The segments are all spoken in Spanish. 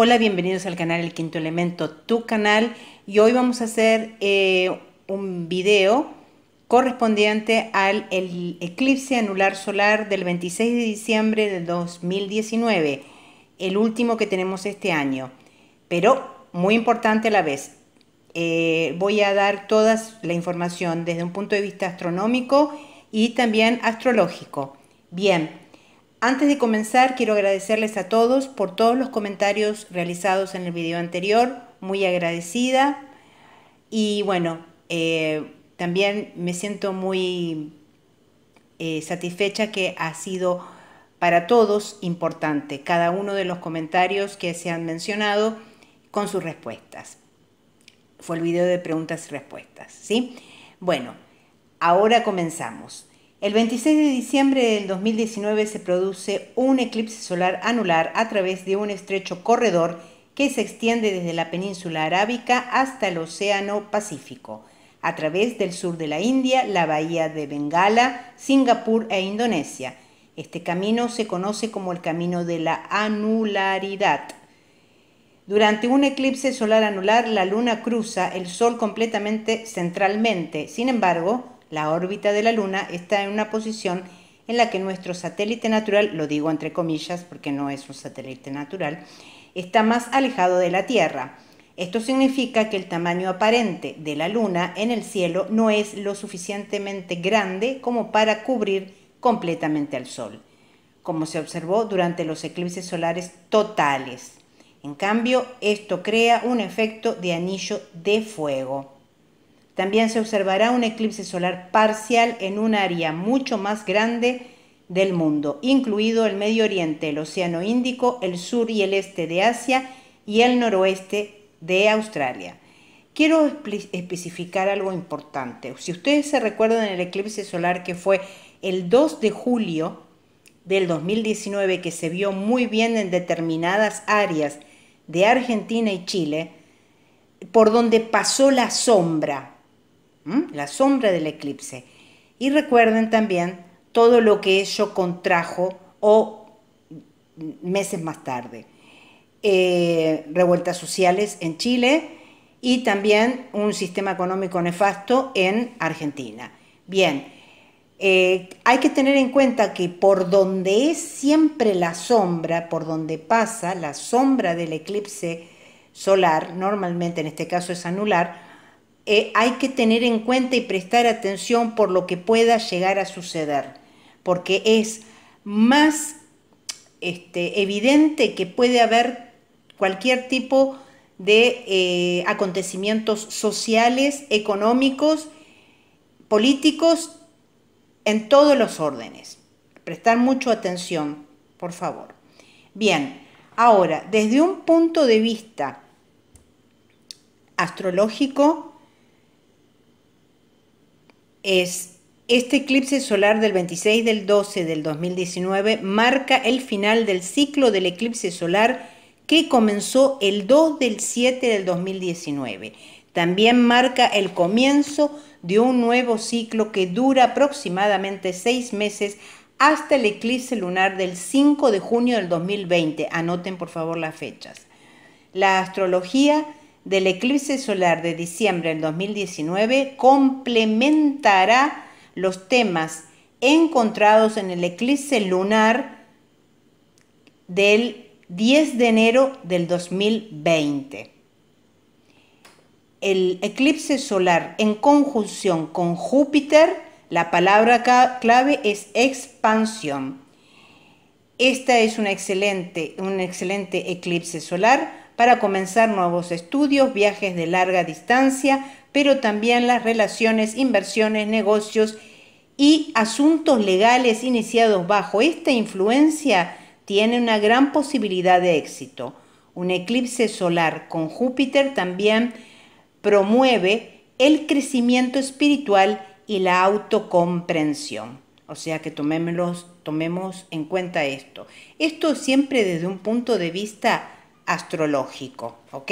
Hola, bienvenidos al canal El Quinto Elemento, tu canal. Y hoy vamos a hacer eh, un video correspondiente al eclipse anular solar del 26 de diciembre de 2019, el último que tenemos este año. Pero muy importante a la vez, eh, voy a dar toda la información desde un punto de vista astronómico y también astrológico. Bien, antes de comenzar, quiero agradecerles a todos por todos los comentarios realizados en el video anterior, muy agradecida. Y bueno, eh, también me siento muy eh, satisfecha que ha sido para todos importante cada uno de los comentarios que se han mencionado con sus respuestas. Fue el video de preguntas y respuestas, ¿sí? Bueno, ahora comenzamos. El 26 de diciembre del 2019 se produce un eclipse solar anular a través de un estrecho corredor que se extiende desde la península arábica hasta el Océano Pacífico, a través del sur de la India, la bahía de Bengala, Singapur e Indonesia. Este camino se conoce como el camino de la anularidad. Durante un eclipse solar anular, la luna cruza el sol completamente centralmente. Sin embargo, la órbita de la Luna está en una posición en la que nuestro satélite natural, lo digo entre comillas porque no es un satélite natural, está más alejado de la Tierra. Esto significa que el tamaño aparente de la Luna en el cielo no es lo suficientemente grande como para cubrir completamente al Sol, como se observó durante los eclipses solares totales. En cambio, esto crea un efecto de anillo de fuego. También se observará un eclipse solar parcial en un área mucho más grande del mundo, incluido el Medio Oriente, el Océano Índico, el sur y el este de Asia y el noroeste de Australia. Quiero especificar algo importante. Si ustedes se recuerdan el eclipse solar que fue el 2 de julio del 2019, que se vio muy bien en determinadas áreas de Argentina y Chile, por donde pasó la sombra, la sombra del eclipse. Y recuerden también todo lo que ello contrajo o meses más tarde. Eh, revueltas sociales en Chile y también un sistema económico nefasto en Argentina. Bien, eh, hay que tener en cuenta que por donde es siempre la sombra, por donde pasa la sombra del eclipse solar, normalmente en este caso es anular, eh, hay que tener en cuenta y prestar atención por lo que pueda llegar a suceder, porque es más este, evidente que puede haber cualquier tipo de eh, acontecimientos sociales, económicos, políticos, en todos los órdenes. Prestar mucho atención, por favor. Bien, ahora, desde un punto de vista astrológico, es este eclipse solar del 26 del 12 del 2019 marca el final del ciclo del eclipse solar que comenzó el 2 del 7 del 2019. También marca el comienzo de un nuevo ciclo que dura aproximadamente seis meses hasta el eclipse lunar del 5 de junio del 2020. Anoten por favor las fechas. La astrología del eclipse solar de diciembre del 2019 complementará los temas encontrados en el eclipse lunar del 10 de enero del 2020. El eclipse solar en conjunción con Júpiter, la palabra clave es expansión. Esta es excelente, un excelente eclipse solar para comenzar nuevos estudios, viajes de larga distancia, pero también las relaciones, inversiones, negocios y asuntos legales iniciados bajo esta influencia tiene una gran posibilidad de éxito. Un eclipse solar con Júpiter también promueve el crecimiento espiritual y la autocomprensión. O sea que tomemos en cuenta esto. Esto siempre desde un punto de vista astrológico, ¿ok?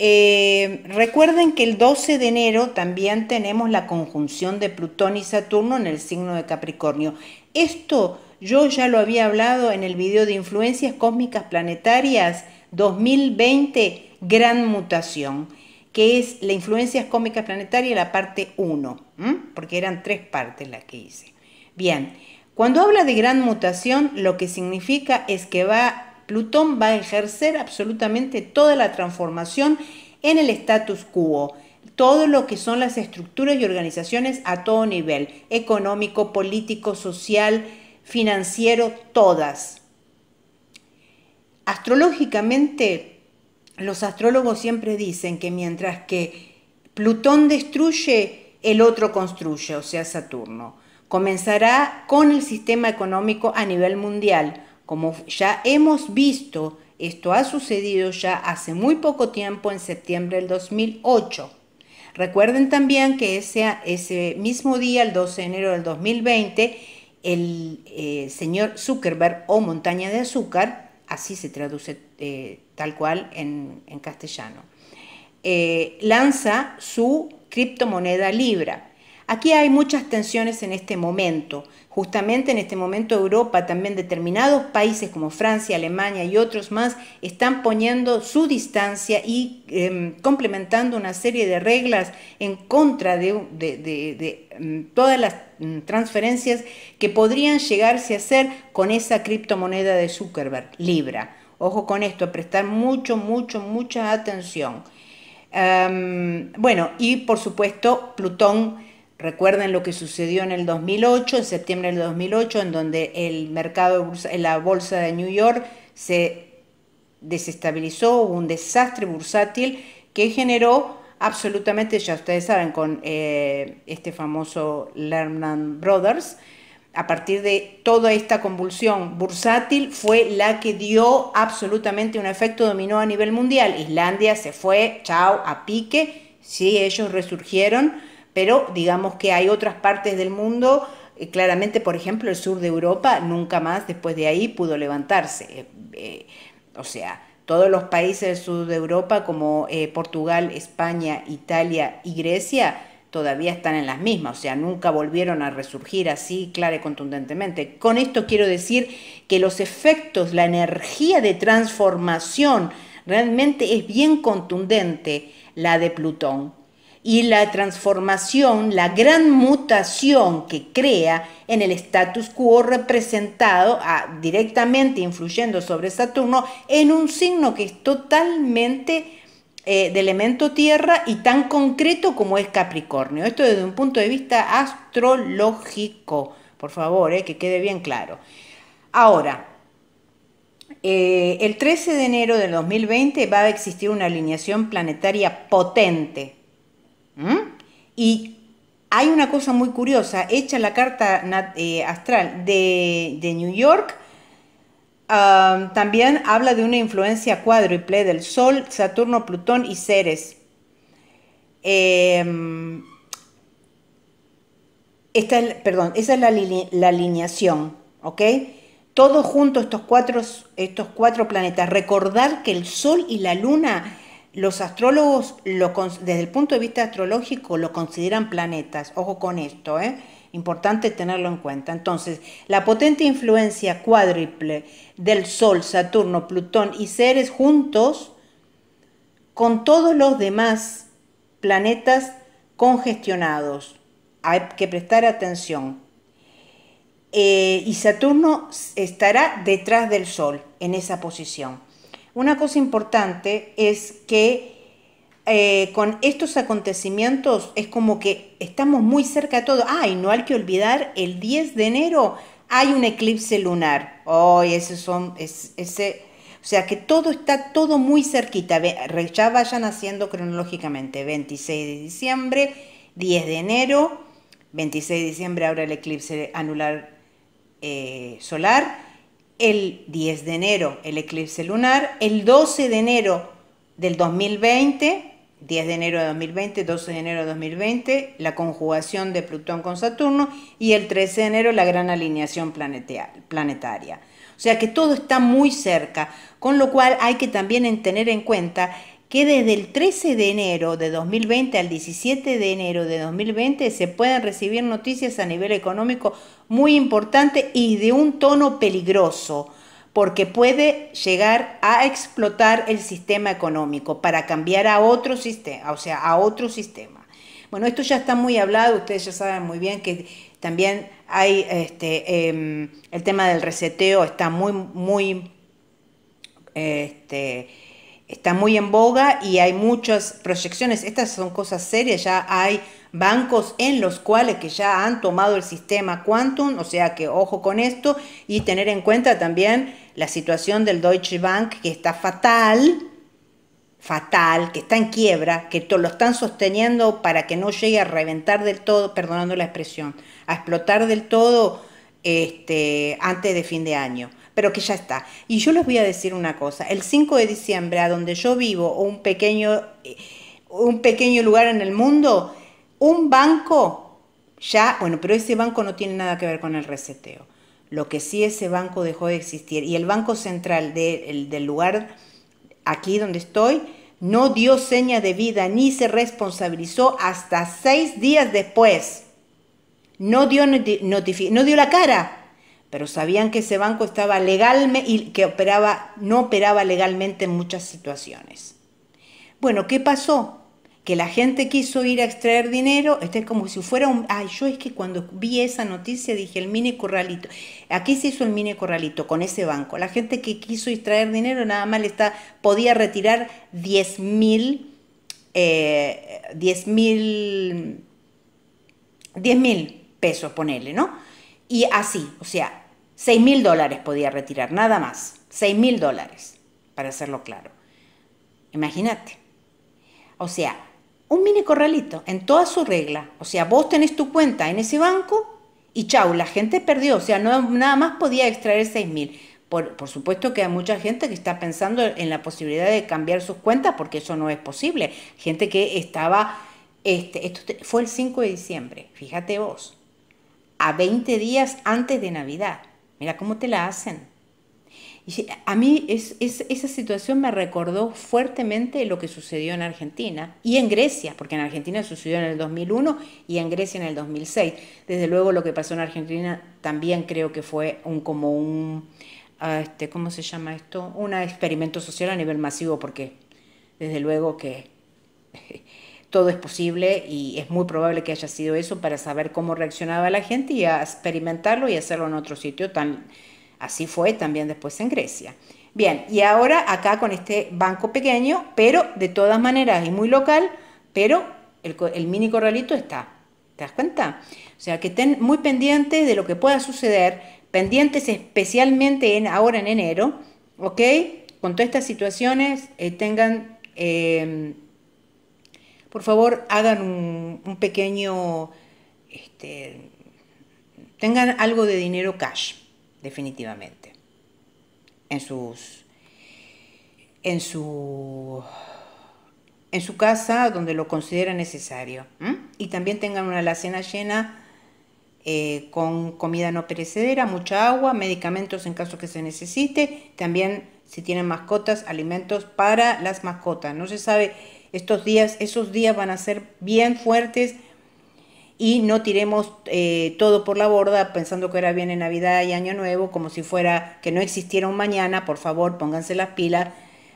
Eh, recuerden que el 12 de enero también tenemos la conjunción de Plutón y Saturno en el signo de Capricornio. Esto yo ya lo había hablado en el video de influencias cósmicas planetarias 2020, gran mutación, que es la influencias cósmicas planetarias, la parte 1, porque eran tres partes las que hice. Bien, cuando habla de gran mutación, lo que significa es que va Plutón va a ejercer absolutamente toda la transformación en el status quo, todo lo que son las estructuras y organizaciones a todo nivel, económico, político, social, financiero, todas. Astrológicamente, los astrólogos siempre dicen que mientras que Plutón destruye, el otro construye, o sea, Saturno. Comenzará con el sistema económico a nivel mundial como ya hemos visto, esto ha sucedido ya hace muy poco tiempo, en septiembre del 2008. Recuerden también que ese, ese mismo día, el 12 de enero del 2020, el eh, señor Zuckerberg o Montaña de Azúcar, así se traduce eh, tal cual en, castellano, eh, lanza su criptomoneda Libra. Aquí hay muchas tensiones en este momento. Justamente en este momento Europa, también determinados países como Francia, Alemania y otros más, están poniendo su distancia y em, complementando una serie de reglas en contra de, em, todas las em, transferencias que podrían llegarse a hacer con esa criptomoneda de Zuckerberg, Libra. Ojo con esto, a prestar mucho, mucho, mucha atención. bueno, y por supuesto, Plutón Recuerden lo que sucedió en el 2008, en septiembre del 2008, en donde el mercado, la bolsa de New York se desestabilizó, hubo un desastre bursátil que generó absolutamente, ya ustedes saben, con eh, este famoso Lehman Brothers, a partir de toda esta convulsión bursátil fue la que dio absolutamente un efecto dominó a nivel mundial. Islandia se fue, chao, a pique, sí, ellos resurgieron pero digamos que hay otras partes del mundo, eh, claramente por ejemplo el sur de Europa nunca más después de ahí pudo levantarse. Eh, eh, o sea, todos los países del sur de Europa como Portugal, España, Italia y Grecia todavía están en las mismas, o sea, nunca volvieron a resurgir así clara y contundentemente. Con esto quiero decir que los efectos, la energía de transformación realmente es bien contundente la de Plutón y la transformación, la gran mutación que crea en el status quo representado ah, directamente influyendo sobre Saturno en un signo que es totalmente eh, de elemento tierra y tan concreto como es Capricornio. Esto desde un punto de vista astrológico, por favor, eh, que quede bien claro. Ahora, eh, el 13 de enero del 2020 va a existir una alineación planetaria potente y hay una cosa muy curiosa, hecha la carta eh, astral de, New York, también habla de una influencia cuádruple del Sol, Saturno, Plutón y Ceres. Em, perdón, esa es la, alineación, ¿ok? Todos juntos estos cuatro, estos cuatro planetas. Recordar que el Sol y la Luna los astrólogos, desde el punto de vista astrológico, lo consideran planetas. Ojo con esto, ¿eh? Importante tenerlo en cuenta. Entonces, la potente influencia cuádruple del Sol, Saturno, Plutón y Ceres juntos con todos los demás planetas congestionados. Hay que prestar atención. Eh, y Saturno estará detrás del Sol en esa posición. Una cosa importante es que eh, con estos acontecimientos es como que estamos muy cerca de todo. Ah, no hay que olvidar, el 10 de enero hay un eclipse lunar. Oh, ese son, ese, o sea que todo está todo muy cerquita. Ya vayan haciendo cronológicamente. 26 de diciembre, 10 de enero, 26 de diciembre ahora el eclipse anular eh, solar el 10 de enero el eclipse lunar, el 12 de enero del 2020, 10 de enero de 2020, 12 de enero de 2020, la conjugación de Plutón con Saturno y el 13 de enero la gran alineación planetaria. O sea que todo está muy cerca, con lo cual hay que también tener en cuenta que desde el 13 de enero de 2020 al 17 de enero de 2020 se pueden recibir noticias a nivel económico muy importante y de un tono peligroso porque puede llegar a explotar el sistema económico para cambiar a otro sistema, o sea, a otro sistema. Bueno, esto ya está muy hablado, ustedes ya saben muy bien que también hay este, em, el tema del reseteo está muy, muy este, está muy en boga y hay muchas proyecciones. Estas son cosas serias, ya hay bancos en los cuales que ya han tomado el sistema Quantum, o sea que ojo con esto y tener en cuenta también la situación del Deutsche Bank que está fatal, fatal, que está en quiebra, que lo están sosteniendo para que no llegue a reventar del todo, perdonando la expresión, a explotar del todo este, antes de fin de año pero que ya está. Y yo les voy a decir una cosa, el 5 de diciembre, a donde yo vivo, un pequeño, eh, un pequeño lugar en el mundo, un banco ya, bueno, pero ese banco no tiene nada que ver con el reseteo. Lo que sí ese banco dejó de existir y el Banco Central del lugar aquí donde estoy no dio seña de vida ni se responsabilizó hasta seis días después. No dio, no dio la cara, pero sabían que ese banco estaba legal y que operaba, no operaba legalmente en muchas situaciones. Bueno, ¿qué pasó? Que la gente quiso ir a extraer dinero, este es como si fuera un... Ay, yo es que cuando vi esa noticia dije el mini corralito. Aquí se hizo el mini corralito con ese banco. La gente que quiso extraer dinero nada más está, podía retirar 10 mil... Eh, mil pesos, ponele, ¿no? Y así, o sea, 6 mil dólares podía retirar, nada más. 6 mil dólares, para hacerlo claro. Imagínate. O sea, un mini corralito en toda su regla. O sea, vos tenés tu cuenta en ese banco y chau, la gente perdió. O sea, no, nada más podía extraer 6 mil. Por, por, supuesto que hay mucha gente que está pensando en la posibilidad de cambiar sus cuentas porque eso no es posible. Gente que estaba, este, esto fue el 5 de diciembre, fíjate vos a 20 días antes de Navidad. Mira cómo te la hacen. Y a mí esa situación me recordó fuertemente lo que sucedió en Argentina y en Grecia, porque en Argentina sucedió en el 2001 y en Grecia en el 2006. Desde luego lo que pasó en Argentina también creo que fue un, como un, ah, este, ¿cómo se llama esto? Un experimento social a nivel masivo, porque desde luego que todo es posible y es muy probable que haya sido eso para saber cómo reaccionaba la gente y a experimentarlo y hacerlo en otro sitio. Tan, así fue también después en Grecia. Bien, y ahora acá con este banco pequeño, pero de todas maneras y muy local, pero el, mini corralito está. ¿Te das cuenta? O sea, que estén muy pendientes de lo que pueda suceder, pendientes especialmente en, ahora en enero, ¿ok? Con todas estas situaciones eh, tengan... Eh, por favor hagan un, pequeño, este, tengan algo de dinero cash, definitivamente, en sus, en su, en su casa donde lo considera necesario. Y también tengan una alacena llena eh, con comida no perecedera, mucha agua, medicamentos en caso que se necesite, también si tienen mascotas, alimentos para las mascotas. No se sabe estos días, esos días van a ser bien fuertes y no tiremos eh, todo por la borda pensando que ahora viene Navidad y Año Nuevo como si fuera que no existiera un mañana. Por favor, pónganse las pilas.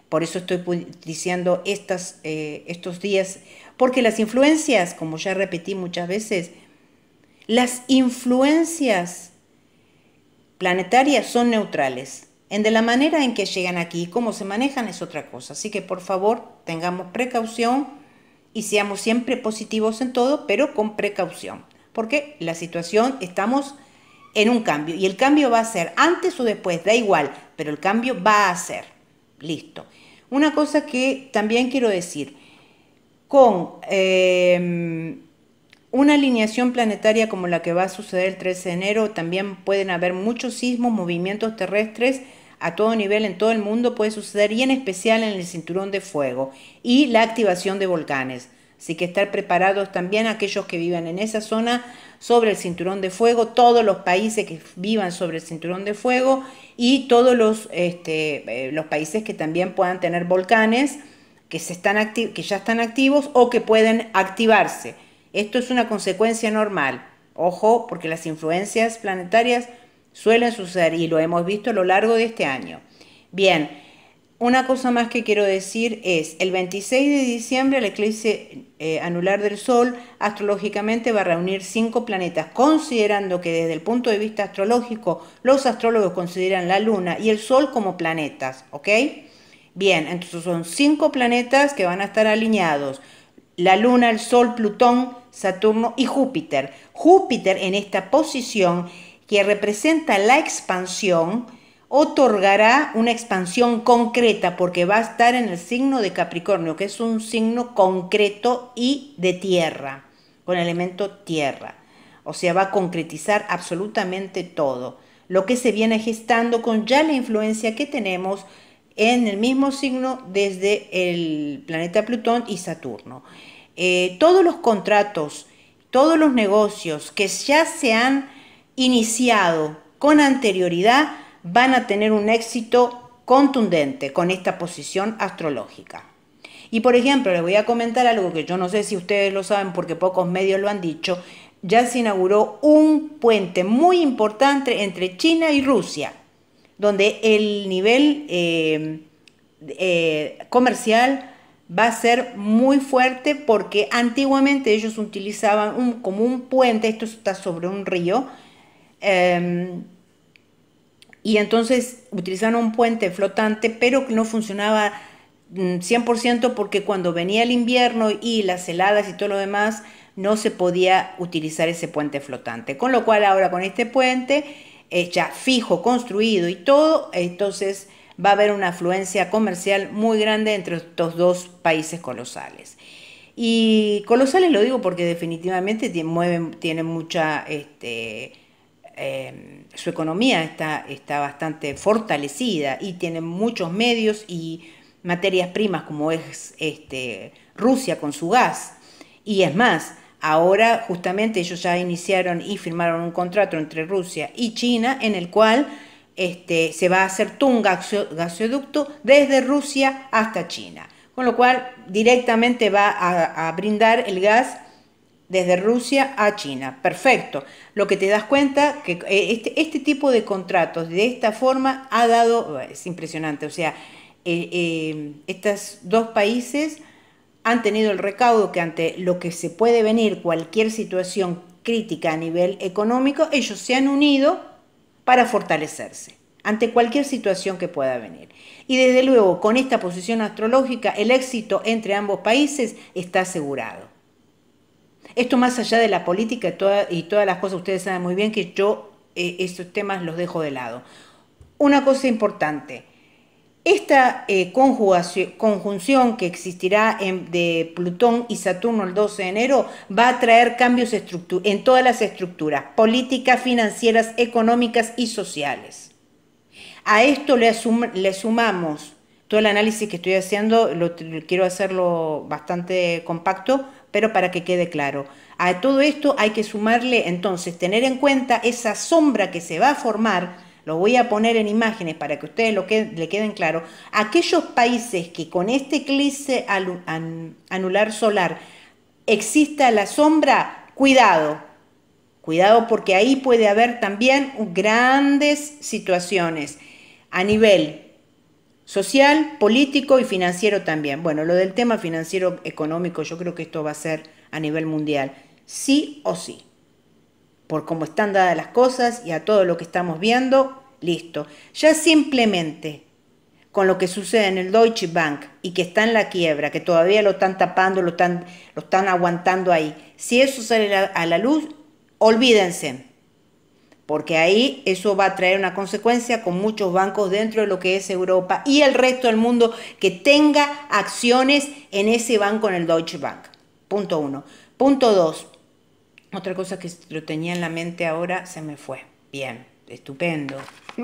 Por eso estoy diciendo eh, estos días, porque las influencias, como ya repetí muchas veces, las influencias planetarias son neutrales. En de la manera en que llegan aquí, y cómo se manejan es otra cosa. Así que por favor tengamos precaución y seamos siempre positivos en todo, pero con precaución. Porque la situación estamos en un cambio y el cambio va a ser antes o después, da igual, pero el cambio va a ser. Listo. Una cosa que también quiero decir, con em, una alineación planetaria como la que va a suceder el 13 de enero, también pueden haber muchos sismos, movimientos terrestres, a todo nivel en todo el mundo puede suceder y en especial en el cinturón de fuego y la activación de volcanes. Así que estar preparados también aquellos que vivan en esa zona sobre el cinturón de fuego, todos los países que vivan sobre el cinturón de fuego y todos los, este, eh, los países que también puedan tener volcanes que, se están que ya están activos o que pueden activarse. Esto es una consecuencia normal. Ojo, porque las influencias planetarias suele suceder y lo hemos visto a lo largo de este año. Bien, una cosa más que quiero decir es, el 26 de diciembre el eclipse eh, anular del Sol astrológicamente va a reunir cinco planetas, considerando que desde el punto de vista astrológico los astrólogos consideran la Luna y el Sol como planetas, ¿ok? Bien, entonces son cinco planetas que van a estar alineados. La Luna, el Sol, Plutón, Saturno y Júpiter. Júpiter en esta posición que representa la expansión, otorgará una expansión concreta porque va a estar en el signo de Capricornio, que es un signo concreto y de tierra, con elemento tierra. O sea, va a concretizar absolutamente todo. Lo que se viene gestando con ya la influencia que tenemos en el mismo signo desde el planeta Plutón y Saturno. Eh, todos los contratos, todos los negocios que ya se han iniciado con anterioridad van a tener un éxito contundente con esta posición astrológica. Y por ejemplo, les voy a comentar algo que yo no sé si ustedes lo saben porque pocos medios lo han dicho, ya se inauguró un puente muy importante entre China y Rusia, donde el nivel eh, eh, comercial va a ser muy fuerte porque antiguamente ellos utilizaban un, como un puente, esto está sobre un río, Em, y entonces utilizaron un puente flotante, pero que no funcionaba 100% mm, porque cuando venía el invierno y las heladas y todo lo demás, no se podía utilizar ese puente flotante. Con lo cual ahora con este puente eh, ya fijo, construido y todo, entonces va a haber una afluencia comercial muy grande entre estos dos países colosales. Y colosales lo digo porque definitivamente mueven, tienen mucha... Este, Em, su economía está, está bastante fortalecida y tiene muchos medios y materias primas como es este, Rusia con su gas. Y es más, ahora justamente ellos ya iniciaron y firmaron un contrato entre Rusia y China en el cual este, se va a hacer un gasoducto desde Rusia hasta China, con lo cual directamente va a brindar el gas desde Rusia a China. Perfecto. Lo que te das cuenta que eh, este, este, tipo de contratos de esta forma ha dado, es impresionante, o sea, eh, eh, estos dos países han tenido el recaudo que ante lo que se puede venir cualquier situación crítica a nivel económico, ellos se han unido para fortalecerse ante cualquier situación que pueda venir. Y desde luego, con esta posición astrológica, el éxito entre ambos países está asegurado. Esto más allá de la política y, todas las cosas, ustedes saben muy bien que yo eh, estos temas los dejo de lado. Una cosa importante, esta eh, conjunción que existirá de Plutón y Saturno el 12 de enero va a traer cambios en todas las estructuras, políticas, financieras, económicas y sociales. A esto le, le sumamos todo el análisis que estoy haciendo, lo, quiero hacerlo bastante compacto pero para que quede claro. A todo esto hay que sumarle entonces tener en cuenta esa sombra que se va a formar, lo voy a poner en imágenes para que ustedes lo que, le queden claro, aquellos países que con este eclipse anular solar exista la sombra, cuidado, cuidado porque ahí puede haber también grandes situaciones a nivel social, político y financiero también. Bueno, lo del tema financiero económico, yo creo que esto va a ser a nivel mundial, sí o sí. Por cómo están dadas las cosas y a todo lo que estamos viendo, listo. Ya simplemente con lo que sucede en el Deutsche Bank y que está en la quiebra, que todavía lo están tapando, lo están, lo están aguantando ahí. Si eso sale a la luz, olvídense porque ahí eso va a traer una consecuencia con muchos bancos dentro de lo que es Europa y el resto del mundo que tenga acciones en ese banco, en el Deutsche Bank. Punto uno. Punto dos. Otra cosa que lo tenía en la mente ahora se me fue. Bien, estupendo.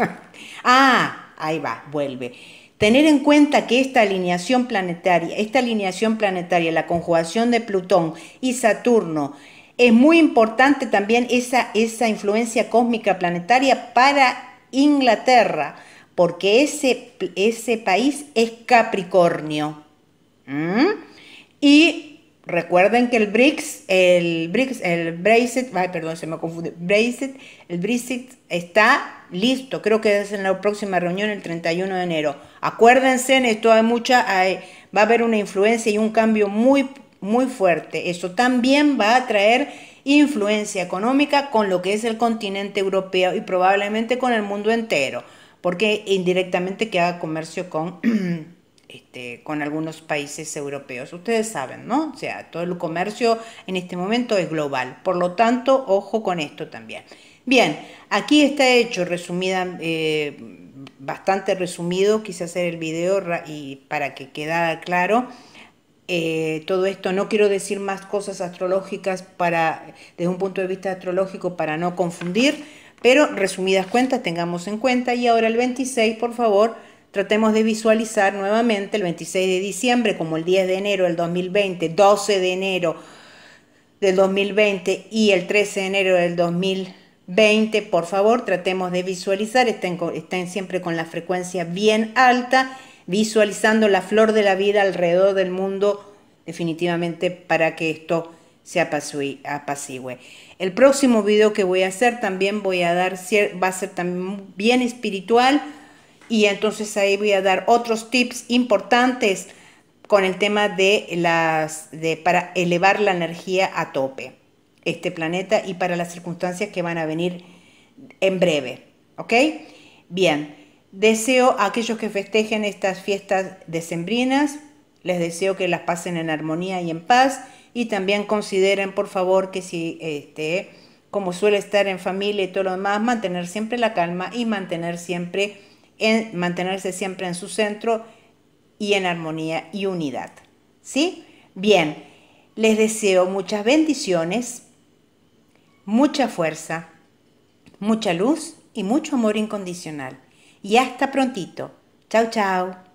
ah, ahí va, vuelve. Tener en cuenta que esta alineación planetaria, esta alineación planetaria, la conjugación de Plutón y Saturno, es muy importante también esa, esa influencia cósmica planetaria para Inglaterra, porque ese, ese país es Capricornio. Y recuerden que el BRICS, el BRICS, el Brexit, perdón, se me confunde, el Brexit está listo, creo que es en la próxima reunión el 31 de enero. Acuérdense, esto hay mucha, va a haber una influencia y un cambio muy muy fuerte. Eso también va a traer influencia económica con lo que es el continente europeo y probablemente con el mundo entero, porque indirectamente que haga comercio con, este, con algunos países europeos. Ustedes saben, ¿no? O sea, todo el comercio en este momento es global. Por lo tanto, ojo con esto también. Bien, aquí está hecho resumida, eh, bastante resumido, quise hacer el video y para que quedara claro eh, todo esto. No quiero decir más cosas astrológicas para, desde un punto de vista astrológico para no confundir, pero resumidas cuentas tengamos en cuenta. Y ahora el 26, por favor, tratemos de visualizar nuevamente el 26 de diciembre como el 10 de enero del 2020, 12 de enero del 2020 y el 13 de enero del 2020. Por favor, tratemos de visualizar, estén, estén siempre con la frecuencia bien alta visualizando la flor de la vida alrededor del mundo, definitivamente para que esto se apacigüe. El próximo video que voy a hacer también voy a dar, va a ser también bien espiritual y entonces ahí voy a dar otros tips importantes con el tema de las de para elevar la energía a tope este planeta y para las circunstancias que van a venir en breve, ¿ok? Bien. Deseo a aquellos que festejen estas fiestas decembrinas, les deseo que las pasen en armonía y en paz y también consideren, por favor, que si, este, como suele estar en familia y todo lo demás, mantener siempre la calma y mantener siempre mantenerse siempre en su centro y en armonía y unidad. ¿Sí? Bien, les deseo muchas bendiciones, mucha fuerza, mucha luz y mucho amor incondicional y hasta prontito. Chau chao.